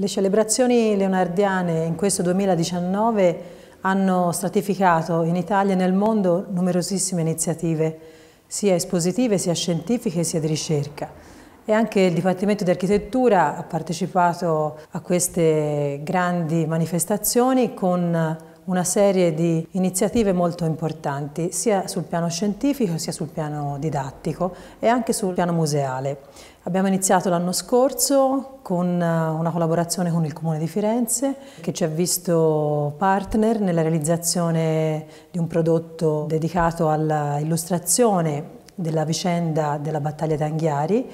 Le celebrazioni leonardiane in questo 2019 hanno stratificato in Italia e nel mondo numerosissime iniziative, sia espositive, sia scientifiche, sia di ricerca. E anche il Dipartimento di Architettura ha partecipato a queste grandi manifestazioni con una serie di iniziative molto importanti sia sul piano scientifico sia sul piano didattico e anche sul piano museale. Abbiamo iniziato l'anno scorso con eh, una collaborazione con il Comune di Firenze che ci ha visto partner nella realizzazione di un prodotto dedicato all'illustrazione della vicenda della battaglia d'Anghiari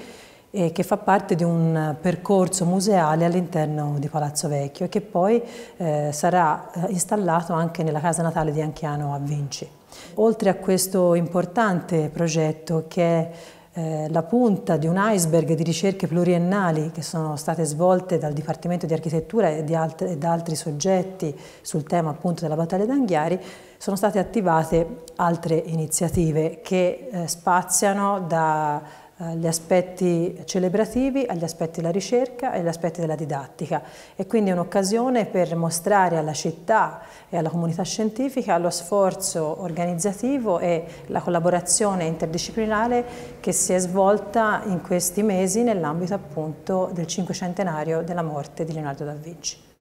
eh, che fa parte di un percorso museale all'interno di Palazzo Vecchio e che poi eh, sarà eh, installato anche nella casa natale di Anchiano a Vinci. Oltre a questo importante progetto che è eh, la punta di un iceberg di ricerche pluriennali che sono state svolte dal Dipartimento di Architettura e, di alt e da altri soggetti sul tema appunto della battaglia d'Anghiari, sono state attivate altre iniziative che eh, spaziano da agli aspetti celebrativi, agli aspetti della ricerca e agli aspetti della didattica e quindi è un'occasione per mostrare alla città e alla comunità scientifica lo sforzo organizzativo e la collaborazione interdisciplinare che si è svolta in questi mesi nell'ambito appunto del cinquecentenario della morte di Leonardo da Vinci.